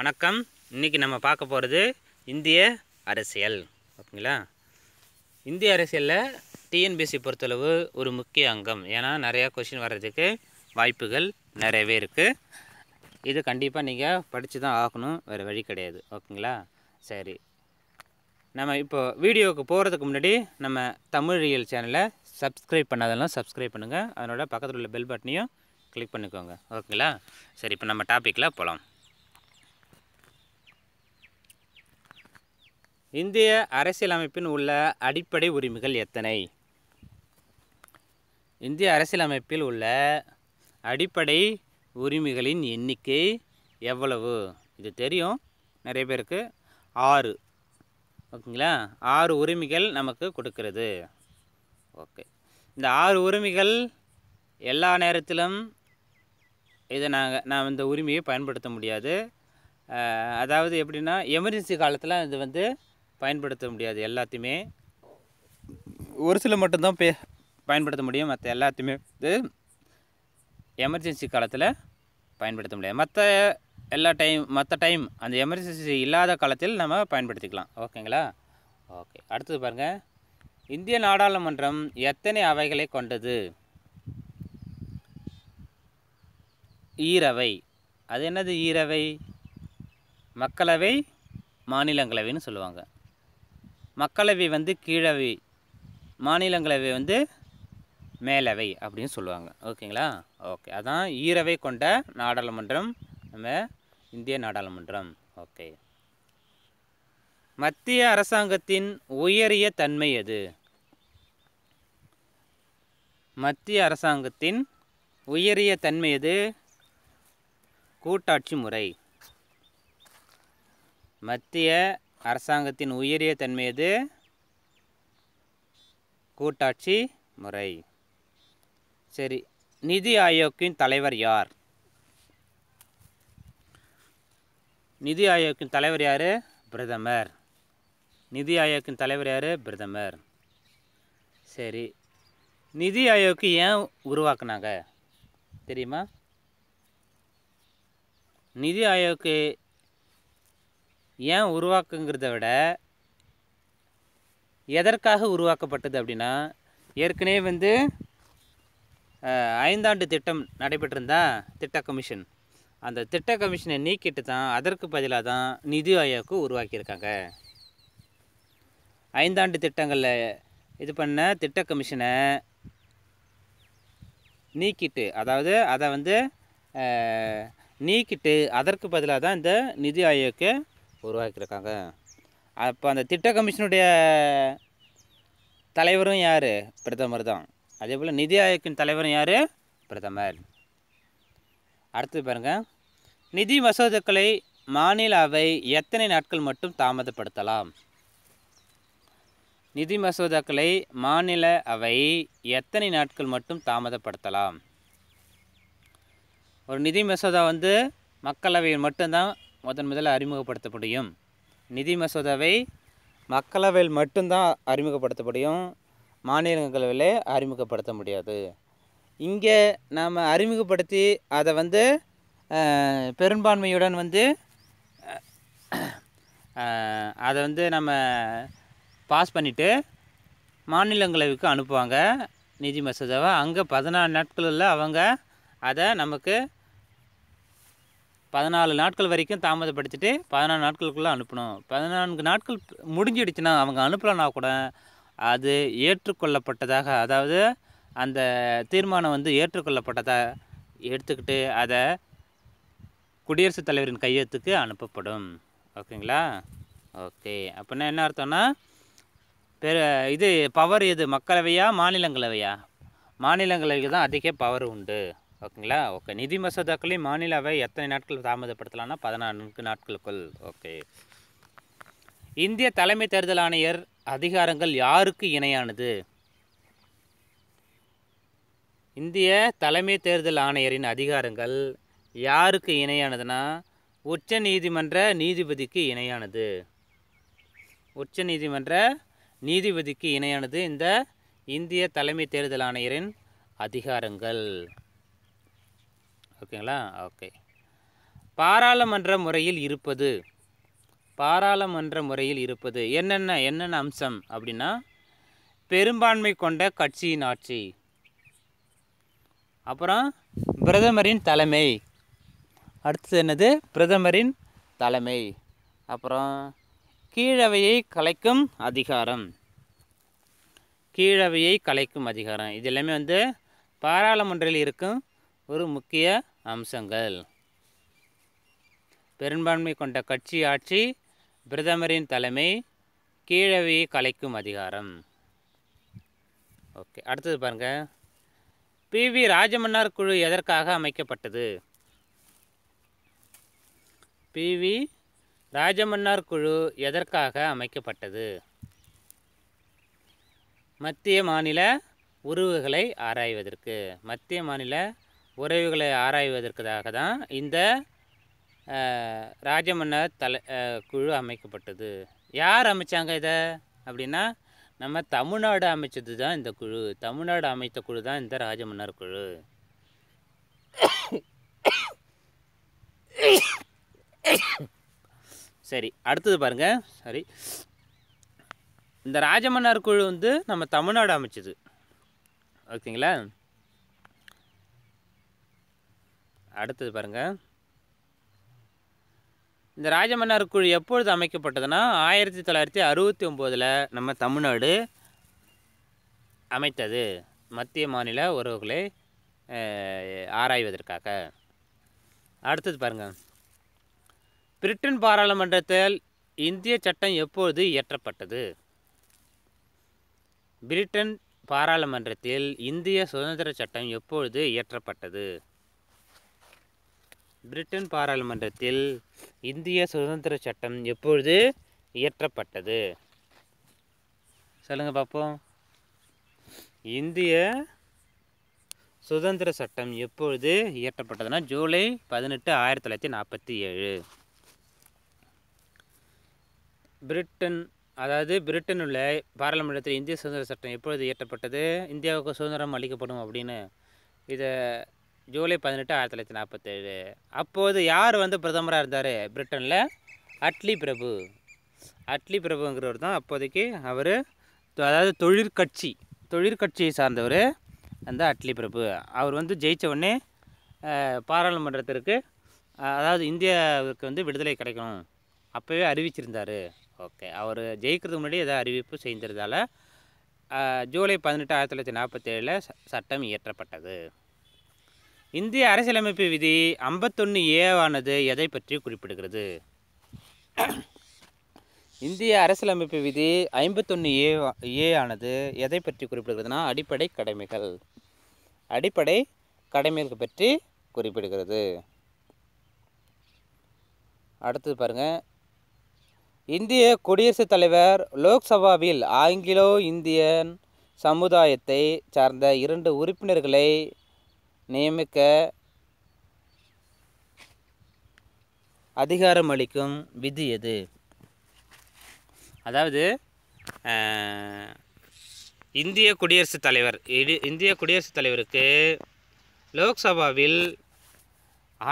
வணக்கம் இன்றைக்கி நம்ம பார்க்க போகிறது இந்திய அரசியல் ஓகேங்களா இந்திய அரசியலில் டிஎன்பிஎஸ்சி பொறுத்தளவு ஒரு முக்கிய அங்கம் ஏன்னா நிறையா கொஷின் வர்றதுக்கு வாய்ப்புகள் நிறையவே இருக்குது இது கண்டிப்பாக நீங்கள் படித்து தான் ஆகணும் வேறு வழி கிடையாது ஓகேங்களா சரி நம்ம இப்போது வீடியோவுக்கு போகிறதுக்கு முன்னாடி நம்ம தமிழியல் சேனலை சப்ஸ்கிரைப் பண்ணாதெல்லாம் சப்ஸ்கிரைப் பண்ணுங்கள் அதனோட பக்கத்தில் உள்ள பெல் பட்டனையும் கிளிக் பண்ணிக்கோங்க ஓகேங்களா சரி இப்போ நம்ம டாப்பிக்கில் போகலாம் இந்திய அரசியலமைப்பின் உள்ள அடிப்படை உரிமைகள் எத்தனை இந்திய அரசியலமைப்பில் உள்ள அடிப்படை உரிமைகளின் எண்ணிக்கை எவ்வளவு இது தெரியும் நிறைய பேருக்கு ஆறு ஓகேங்களா ஆறு உரிமைகள் நமக்கு கொடுக்கிறது ஓகே இந்த ஆறு உரிமைகள் எல்லா நேரத்திலும் இதை நாங்கள் நான் இந்த உரிமையை பயன்படுத்த முடியாது அதாவது எப்படின்னா எமர்ஜென்சி காலத்தில் இது வந்து பயன்படுத்த முடியாது எல்லாத்தையுமே ஒரு சில மட்டும்தான் பே பயன்படுத்த முடியும் மற்ற எல்லாத்தையுமே இது எமர்ஜென்சி காலத்தில் பயன்படுத்த முடியாது மற்ற எல்லா டைம் மற்ற டைம் அந்த எமர்ஜென்சி இல்லாத காலத்தில் நம்ம பயன்படுத்திக்கலாம் ஓகேங்களா ஓகே அடுத்தது பாருங்கள் இந்திய நாடாளுமன்றம் எத்தனை அவைகளை கொண்டது ஈரவை அது என்னது ஈரவை மக்களவை மாநிலங்களவைன்னு சொல்லுவாங்க மக்களவை வந்து கீழவை மாநிலங்களவை வந்து மேலவை அப்படின்னு சொல்லுவாங்க ஓகேங்களா ஓகே அதான் ஈரவை கொண்ட நாடாளுமன்றம் நம்ம இந்திய நாடாளுமன்றம் ஓகே மத்திய அரசாங்கத்தின் உயரிய தன்மை எது மத்திய அரசாங்கத்தின் உயரிய தன்மை எது கூட்டாட்சி முறை மத்திய அரசாங்கத்தின் உயரிய தன்மையது கூட்டாட்சி முறை சரி நிதி ஆயோக்கின் தலைவர் யார் நிதி ஆயோக்கின் தலைவர் யார் பிரதமர் நிதி ஆயோக்கின் தலைவர் யார் பிரதமர் சரி நிதி ஆயோக்கு ஏன் உருவாக்குனாங்க தெரியுமா நிதி ஆயோக்கு ஏன் உருவாக்குங்கிறத விட எதற்காக உருவாக்கப்பட்டது அப்படின்னா ஏற்கனவே வந்து ஐந்தாண்டு திட்டம் நடைபெற்றிருந்தா திட்ட கமிஷன் அந்த திட்ட கமிஷனை நீக்கிட்டு தான் அதற்கு பதிலாக தான் நிதி ஆயோக்கு உருவாக்கியிருக்காங்க ஐந்தாண்டு திட்டங்களில் இது பண்ண திட்ட கமிஷனை நீக்கிட்டு அதாவது அதை வந்து நீக்கிட்டு அதற்கு பதிலாக தான் இந்த நிதி ஆயோக்கு உருவாக்கியிருக்காங்க அப்போ அந்த திட்ட கமிஷனுடைய தலைவரும் யார் பிரதமர் தான் அதே போல் நிதி ஆயோக்கின் தலைவரும் யார் பிரதமர் அடுத்து பாருங்கள் நிதி மசோதாக்களை மாநில அவை எத்தனை நாட்கள் மட்டும் தாமதப்படுத்தலாம் நிதி மசோதாக்களை மாநில அவை எத்தனை நாட்கள் மட்டும் தாமதப்படுத்தலாம் ஒரு நிதி மசோதா வந்து மக்களவையில் மட்டும்தான் முதன் முதல்ல அறிமுகப்படுத்த முடியும் நிதி மசோதாவை மக்களவையில் மட்டும்தான் அறிமுகப்படுத்த முடியும் மாநிலங்களவையில் அறிமுகப்படுத்த முடியாது இங்கே நாம் அறிமுகப்படுத்தி அதை வந்து பெரும்பான்மையுடன் வந்து அதை வந்து நம்ம பாஸ் பண்ணிவிட்டு மாநிலங்களவைக்கு அனுப்புவாங்க நிதி மசோதாவை அங்கே பதினாலு நாட்களில் அவங்க அதை நமக்கு பதினாலு நாட்கள் வரைக்கும் தாமதப்படுத்திட்டு பதினாலு நாட்களுக்குள்ளே அனுப்பணும் பதினான்கு நாட்கள் முடிஞ்சிடுச்சுன்னா அவங்க அனுப்பலைன்னா கூட அது ஏற்றுக்கொள்ளப்பட்டதாக அதாவது அந்த தீர்மானம் வந்து ஏற்றுக்கொள்ளப்பட்டதாக எடுத்துக்கிட்டு அதை குடியரசுத் தலைவரின் கையெழுத்துக்கு அனுப்பப்படும் ஓகேங்களா ஓகே அப்படின்னா என்ன அர்த்தம்னா பெரு இது பவர் எது மக்களவையா மாநிலங்களவையா மாநிலங்களவைக்கு தான் அதிக பவர் உண்டு ஓகேங்களா ஓகே நிதி மசோதாக்களையும் மாநில அவை எத்தனை நாட்கள் தாமதப்படுத்தலாம்னா பதினான்கு நாட்களுக்குள் ஓகே இந்திய தலைமை தேர்தல் ஆணையர் அதிகாரங்கள் யாருக்கு இணையானது இந்திய தலைமை தேர்தல் ஆணையரின் அதிகாரங்கள் யாருக்கு இணையானதுன்னா உச்ச நீதிமன்ற நீதிபதிக்கு இணையானது உச்ச நீதிமன்ற நீதிபதிக்கு இணையானது இந்த இந்திய தலைமை தேர்தல் ஆணையரின் அதிகாரங்கள் ஓகேங்களா ஓகே பாராளுமன்ற முறையில் இருப்பது பாராளுமன்ற முறையில் இருப்பது என்னென்ன என்னென்ன அம்சம் அப்படின்னா பெரும்பான்மை கொண்ட கட்சியின் ஆட்சி அப்புறம் பிரதமரின் தலைமை அடுத்தது என்னது பிரதமரின் தலைமை அப்புறம் கீழவையை கலைக்கும் அதிகாரம் கீழவையை கலைக்கும் அதிகாரம் இது எல்லாமே வந்து பாராளுமன்றில் இருக்கும் ஒரு முக்கிய அம்சங்கள் பெரும்பான்மை கொண்ட கட்சி ஆட்சி பிரதமரின் தலைமை கீழவையை கலைக்கும் அதிகாரம் ஓகே அடுத்தது பாருங்கள் பி வி ராஜமன்னார் குழு எதற்காக அமைக்கப்பட்டது பி வி ராஜமன்னார் குழு எதற்காக அமைக்கப்பட்டது மத்திய மாநில உறவுகளை ஆராய்வதற்கு மத்திய மாநில உறவுகளை ஆராய்வதற்காக தான் இந்த ராஜமன்னர் தலை குழு அமைக்கப்பட்டது யார் அமைச்சாங்க இதை அப்படின்னா நம்ம தமிழ்நாடு அமைச்சது தான் இந்த குழு தமிழ்நாடு அமைத்த குழு தான் இந்த ராஜமன்னர் குழு சரி அடுத்தது பாருங்கள் சாரி இந்த ராஜமன்னார் குழு வந்து நம்ம தமிழ்நாடு அமைச்சது ஓகேங்களா அடுத்தது பாருங்கள் இந்த ராஜமன்னார் குழு எப்பொழுது அமைக்கப்பட்டதுன்னா ஆயிரத்தி தொள்ளாயிரத்தி அறுபத்தி ஒம்போதில் நம்ம தமிழ்நாடு அமைத்தது மத்திய மாநில உறவுகளை ஆராய்வதற்காக அடுத்தது பாருங்கள் பிரிட்டன் பாராளுமன்றத்தில் இந்திய சட்டம் எப்பொழுது இயற்றப்பட்டது பிரிட்டன் பாராளுமன்றத்தில் இந்திய சுதந்திர சட்டம் எப்பொழுது இயற்றப்பட்டது பிரிட்டன் பாராளுமன்றத்தில் இந்திய சுதந்திர சட்டம் எப்பொழுது இயற்றப்பட்டது சொல்லுங்கள் பார்ப்போம் இந்திய சுதந்திர சட்டம் எப்பொழுது இயற்றப்பட்டதுன்னா ஜூலை பதினெட்டு ஆயிரத்தி தொள்ளாயிரத்தி நாற்பத்தி ஏழு பிரிட்டன் அதாவது பிரிட்டன் உள்ள பாராளுமன்றத்தில் இந்திய சுதந்திர சட்டம் எப்பொழுது இயற்றப்பட்டது இந்தியாவுக்கு சுதந்திரம் அளிக்கப்படும் அப்படின்னு இதை ஜூலை பதினெட்டு ஆயிரத்தி தொள்ளாயிரத்தி நாற்பத்தேழு அப்போது யார் வந்து பிரதமராக இருந்தார் பிரிட்டனில் அட்லி பிரபு அட்லி பிரபுங்கிறவர் தான் அப்போதைக்கு அவர் அதாவது தொழிற்கட்சி தொழிற்கட்சியை சார்ந்தவர் அந்த அட்லி பிரபு அவர் வந்து ஜெயித்த உடனே பாராளுமன்றத்திற்கு அதாவது இந்தியாவுக்கு வந்து விடுதலை கிடைக்கணும் அப்போவே அறிவிச்சிருந்தார் ஓகே அவர் ஜெயிக்கிறதுக்கு முன்னாடி ஏதாவது அறிவிப்பு செய்திருந்தால ஜூலை பதினெட்டு ஆயிரத்தி தொள்ளாயிரத்தி நாற்பத்தேழில் சட்டம் இயற்றப்பட்டது இந்திய அரசியலமைப்பு விதி ஐம்பத்தொன்று ஏவானது எதை பற்றி குறிப்பிடுகிறது இந்திய அரசியலமைப்பு விதி ஐம்பத்தொன்று ஏ ஏ ஆனது எதை பற்றி குறிப்பிடுகிறதுனா அடிப்படை கடமைகள் அடிப்படை கடமைகள் பற்றி குறிப்பிடுகிறது அடுத்தது பாருங்கள் இந்திய குடியரசுத் தலைவர் லோக்சபாவில் ஆங்கிலோ இந்தியன் சமுதாயத்தை சார்ந்த இரண்டு உறுப்பினர்களை நியமிக்க அளிக்கும் விதி எது அதாவது இந்திய குடியரசுத் தலைவர் இந்திய குடியரசுத் தலைவருக்கு லோக்சபாவில்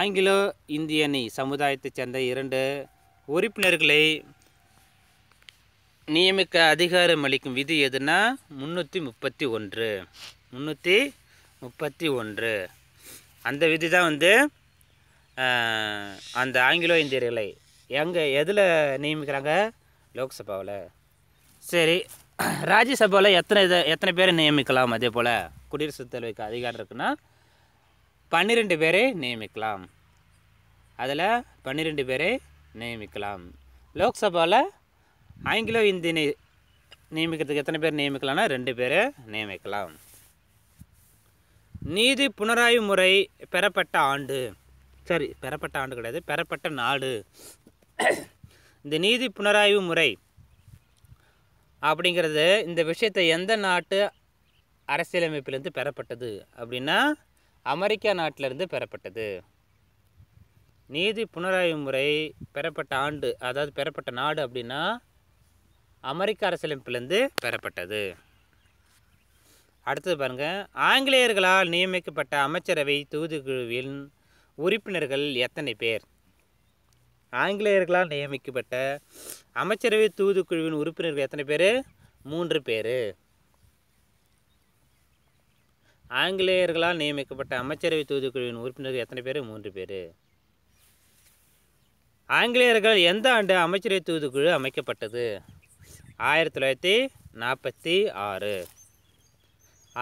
ஆங்கிலோ இந்தியனி சமுதாயத்தைச் சேர்ந்த இரண்டு உறுப்பினர்களை நியமிக்க அதிகாரம் அளிக்கும் விதி எதுனா முந்நூற்றி முப்பத்தி ஒன்று முந்நூற்றி முப்பத்தி ஒன்று அந்த விதி தான் வந்து அந்த ஆங்கிலோ இந்தியர்களை எங்கே எதில் நியமிக்கிறாங்க லோக்சபாவில் சரி ராஜ்யசபாவில் எத்தனை இதை எத்தனை பேரை நியமிக்கலாம் அதே போல் குடியரசுத் தலைவருக்கு அதிகாரம் இருக்குன்னா பன்னிரெண்டு பேரை நியமிக்கலாம் அதில் பன்னிரெண்டு பேரை நியமிக்கலாம் லோக்சபாவில் ஆங்கிலோ இந்திய நியமிக்கிறதுக்கு எத்தனை பேர் நியமிக்கலாம்னா ரெண்டு பேரை நியமிக்கலாம் நீதி புனராய்வு முறை பெறப்பட்ட ஆண்டு சரி பெறப்பட்ட ஆண்டு கிடையாது பெறப்பட்ட நாடு இந்த நீதி புனராய்வு முறை அப்படிங்கிறது இந்த விஷயத்தை எந்த நாட்டு அரசியலமைப்பிலேருந்து பெறப்பட்டது அப்படின்னா அமெரிக்கா நாட்டிலிருந்து பெறப்பட்டது நீதி புனராய்வு முறை பெறப்பட்ட ஆண்டு அதாவது பெறப்பட்ட நாடு அப்படின்னா அமெரிக்க அரசியலமைப்பிலேருந்து பெறப்பட்டது அடுத்தது பாருங்கள் ஆங்கிலேயர்களால் நியமிக்கப்பட்ட அமைச்சரவை தூதுக்குழுவின் உறுப்பினர்கள் எத்தனை பேர் ஆங்கிலேயர்களால் நியமிக்கப்பட்ட அமைச்சரவை தூதுக்குழுவின் உறுப்பினர்கள் எத்தனை பேர் மூன்று பேர் ஆங்கிலேயர்களால் நியமிக்கப்பட்ட அமைச்சரவை தூதுக்குழுவின் உறுப்பினர்கள் எத்தனை பேர் மூன்று பேர் ஆங்கிலேயர்கள் எந்த ஆண்டு அமைச்சரவை தூதுக்குழு அமைக்கப்பட்டது ஆயிரத்தி தொள்ளாயிரத்தி நாற்பத்தி ஆறு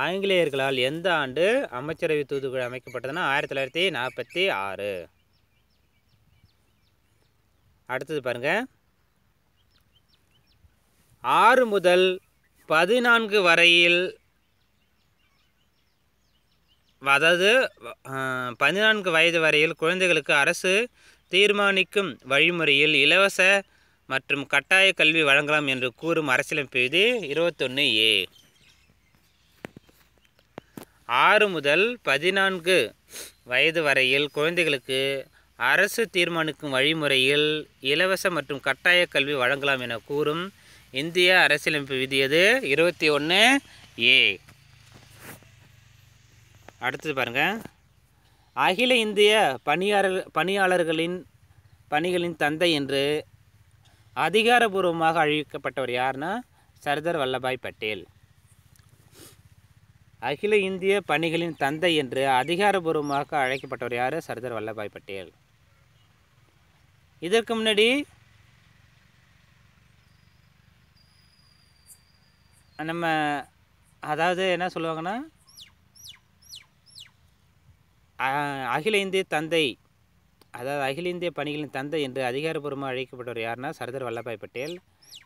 ஆங்கிலேயர்களால் எந்த ஆண்டு அமைச்சரவை தூதுக்குழு அமைக்கப்பட்டதுன்னா ஆயிரத்தி தொள்ளாயிரத்தி நாற்பத்தி ஆறு அடுத்தது பாருங்கள் ஆறு முதல் பதினான்கு வரையில் அதாவது பதினான்கு வயது வரையில் குழந்தைகளுக்கு அரசு தீர்மானிக்கும் வழிமுறையில் இலவச மற்றும் கட்டாய கல்வி வழங்கலாம் என்று கூறும் அரசியலமைப்பு இது இருபத்தொன்று ஏ ஆறு முதல் பதினான்கு வயது வரையில் குழந்தைகளுக்கு அரசு தீர்மானிக்கும் வழிமுறையில் இலவச மற்றும் கட்டாய கல்வி வழங்கலாம் என கூறும் இந்திய அரசியலமைப்பு விதியது இருபத்தி ஒன்று ஏ அடுத்தது பாருங்கள் அகில இந்திய பணியாளர் பணியாளர்களின் பணிகளின் தந்தை என்று அதிகாரபூர்வமாக அழிக்கப்பட்டவர் யார்னா சர்தார் வல்லபாய் பட்டேல் அகில இந்திய பணிகளின் தந்தை என்று அதிகாரபூர்வமாக அழைக்கப்பட்டவர் யார் சர்தார் வல்லபாய் பட்டேல் இதற்கு முன்னாடி நம்ம அதாவது என்ன சொல்லுவாங்கன்னா அகில இந்திய தந்தை அதாவது அகில இந்திய பணிகளின் தந்தை என்று அதிகாரபூர்வமாக அழைக்கப்பட்டவர் யாருன்னா சர்தார் வல்லபாய் பட்டேல்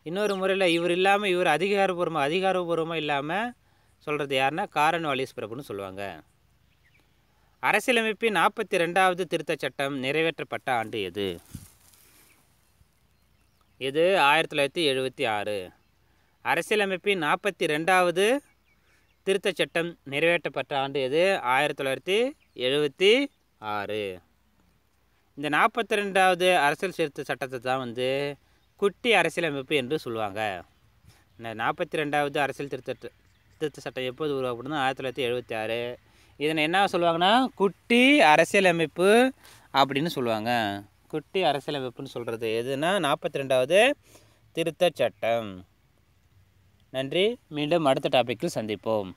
இன்னொரு முறையில் இவர் இல்லாமல் இவர் அதிகாரபூர்வம் அதிகாரபூர்வமாக இல்லாமல் சொல்கிறது யாருன்னா காரன் வாலிஸ் பிரபுன்னு சொல்லுவாங்க அரசியலமைப்பின் நாற்பத்தி ரெண்டாவது திருத்தச் சட்டம் நிறைவேற்றப்பட்ட ஆண்டு எது இது ஆயிரத்தி தொள்ளாயிரத்தி எழுபத்தி ஆறு அரசியலமைப்பின் நாற்பத்தி ரெண்டாவது திருத்தச் சட்டம் நிறைவேற்றப்பட்ட ஆண்டு எது ஆயிரத்தி தொள்ளாயிரத்தி எழுபத்தி ஆறு இந்த நாற்பத்தி ரெண்டாவது அரசியல் சீர்த்த சட்டத்தை தான் வந்து குட்டி அரசியலமைப்பு என்று சொல்லுவாங்க இந்த நாற்பத்தி ரெண்டாவது அரசியல் திருத்த திருத்த சட்டம் எப்போது உருவாக்கப்படுதுன்னா ஆயிரத்தி தொள்ளாயிரத்தி எழுபத்தி ஆறு இதனை என்ன சொல்லுவாங்கன்னா குட்டி அரசியலமைப்பு அப்படின்னு சொல்லுவாங்க குட்டி அரசியலமைப்புன்னு சொல்கிறது எதுனா நாற்பத்தி ரெண்டாவது திருத்த சட்டம் நன்றி மீண்டும் அடுத்த டாப்பிக்கில் சந்திப்போம்